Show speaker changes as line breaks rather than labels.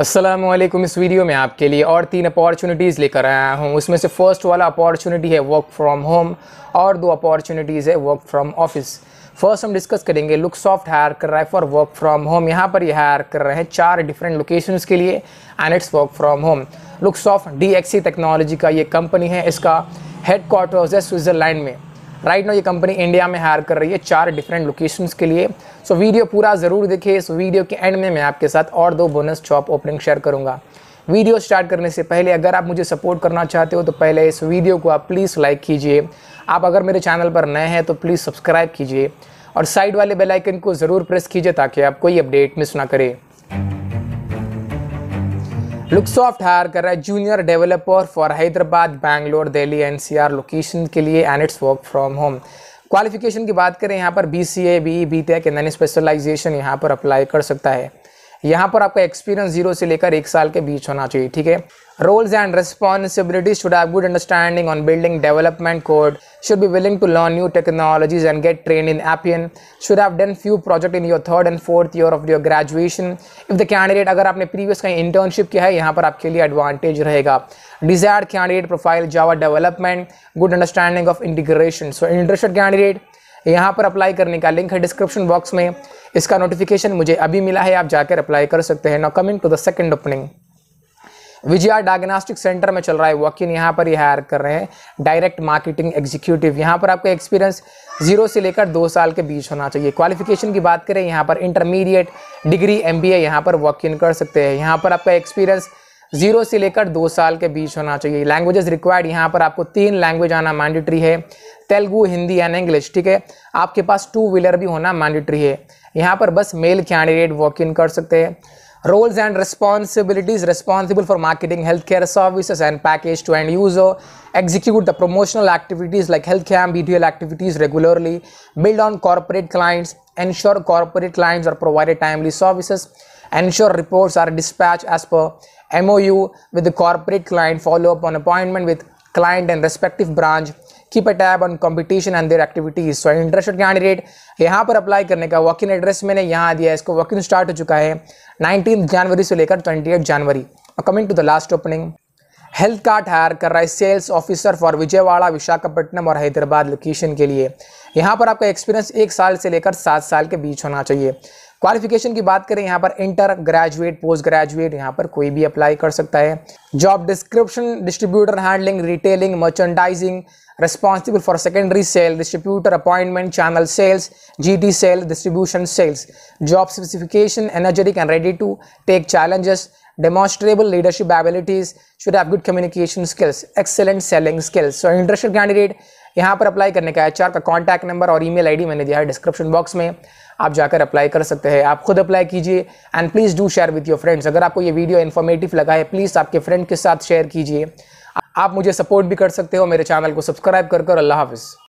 असलम इस वीडियो में आपके लिए और तीन अपॉर्चुनिटीज़ लेकर आया हूँ उसमें से फर्स्ट वाला अपॉर्चुनिटी है वर्क फ्रॉम होम और दो अपॉर्चुनिटीज़ है वर्क फ्रॉम ऑफिस फर्स्ट हम डिस्कस करेंगे लुक सॉफ्ट हायर कर रहा है फॉर वर्क फ्रॉम होम यहाँ पर ये हायर कर रहे हैं चार डिफरेंट लोकेशंस के लिए and it's work from home Luxoft D technology का ये कंपनी है इसका हेड क्वार्टर्स है स्विट्ज़रलैंड में राइट नो ये कंपनी इंडिया में हायर कर रही है चार डिफरेंट लोकेशंस के लिए सो so, वीडियो पूरा ज़रूर देखिए इस वीडियो के एंड में मैं आपके साथ और दो बोनस चॉप ओपनिंग शेयर करूँगा वीडियो स्टार्ट करने से पहले अगर आप मुझे सपोर्ट करना चाहते हो तो पहले इस वीडियो को आप प्लीज़ लाइक कीजिए आप अगर मेरे चैनल पर नए हैं तो प्लीज़ सब्सक्राइब कीजिए और साइड वाले बेल आइकन को ज़रूर प्रेस कीजिए ताकि आप कोई अपडेट मिस ना करें लुकसॉफ्ट हायर कर रहा है junior developer for Hyderabad Bangalore Delhi NCR location के लिए and it's work from home qualification की बात करें यहाँ पर B C A B E B tech and specialization यहाँ पर अप्लाई कर सकता है यहाँ पर आपका एक्सपीरियंस जीरो से लेकर एक साल के बीच होना चाहिए ठीक है roles and responsibilities should have good understanding on building development code should be willing to learn new technologies and get train in Appian should have done few project in your third and fourth year of your graduation if the candidate अगर आपने previous कहीं internship किया है यहाँ पर आपके लिए advantage रहेगा desired candidate profile Java development good understanding of integration so interested candidate यहाँ पर अप्लाई करने का लिंक है डिस्क्रिप्शन बॉक्स में इसका नोटिफिकेशन मुझे अभी मिला है आप जाकर अप्लाई कर सकते हैं now coming to the second opening Vijaya diagnostic centre में चल रहा है वॉक इन यहाँ पर ही हायर कर रहे हैं डायरेक्ट मार्केटिंग एग्जीक्यूटिव यहाँ पर आपका एक्सपीरियंस जीरो से लेकर दो साल के बीच होना चाहिए क्वालिफिकेशन की बात करें यहाँ पर इंटरमीडिएट डिग्री एम बी यहाँ पर इन कर सकते हैं यहाँ पर आपका एक्सपीरियंस जीरो से लेकर दो साल के बीच होना चाहिए लैंग्वेजेस रिक्वायर्ड यहाँ पर आपको तीन लैंग्वेज आना मैंडेटरी है तेलुगू हिंदी एंड इंग्लिश ठीक है आपके पास टू व्हीलर भी होना मैंडेटरी है यहाँ पर बस मेल कैंडिडेट वॉक इन कर सकते हैं roles and responsibilities responsible for marketing health care services and package to end use execute the promotional activities like health care B activities regularly build on corporate clients ensure corporate clients are provided timely services ensure reports are dispatched as per MOU with the corporate client, follow up on appointment with client and respective branch, keep a tab on competition and their activities. So interested candidate यहाँ पर apply करने का walk in address मैंने यहाँ दिया है इसको walk in start हो चुका है नाइनटीन जनवरी से लेकर ट्वेंटी एट जनवरी coming to the last opening HealthKart hire कर रहा है sales officer for Vijayawada Visakhapatnam और हैदराबाद लोकेशन के लिए यहाँ पर आपका एक्सपीरियंस एक साल से लेकर सात साल के बीच होना चाहिए क्वालिफिकेशन की बात करें यहाँ पर इंटर ग्रेजुएट पोस्ट ग्रेजुएट यहाँ पर कोई भी अप्लाई कर सकता है job description distributor handling retailing merchandising responsible for secondary sale distributor appointment channel sales G T sale distribution sales job specification energetic and ready to take challenges demonstrable leadership abilities should have good communication skills excellent selling skills so interested candidate यहाँ पर apply करने का H का contact number और email ID मैंने दिया है description box में आप जाकर अप्लाई कर सकते हैं आप खुद अप्लाई कीजिए and please do share with your friends अगर आपको ये वीडियो इन्फॉर्मेटिव लगा है प्लीज़ आपके फ्रेंड के साथ शेयर कीजिए आप मुझे सपोर्ट भी कर सकते हो मेरे चैनल को सब्सक्राइब कर कर अल्लाह हाफिज़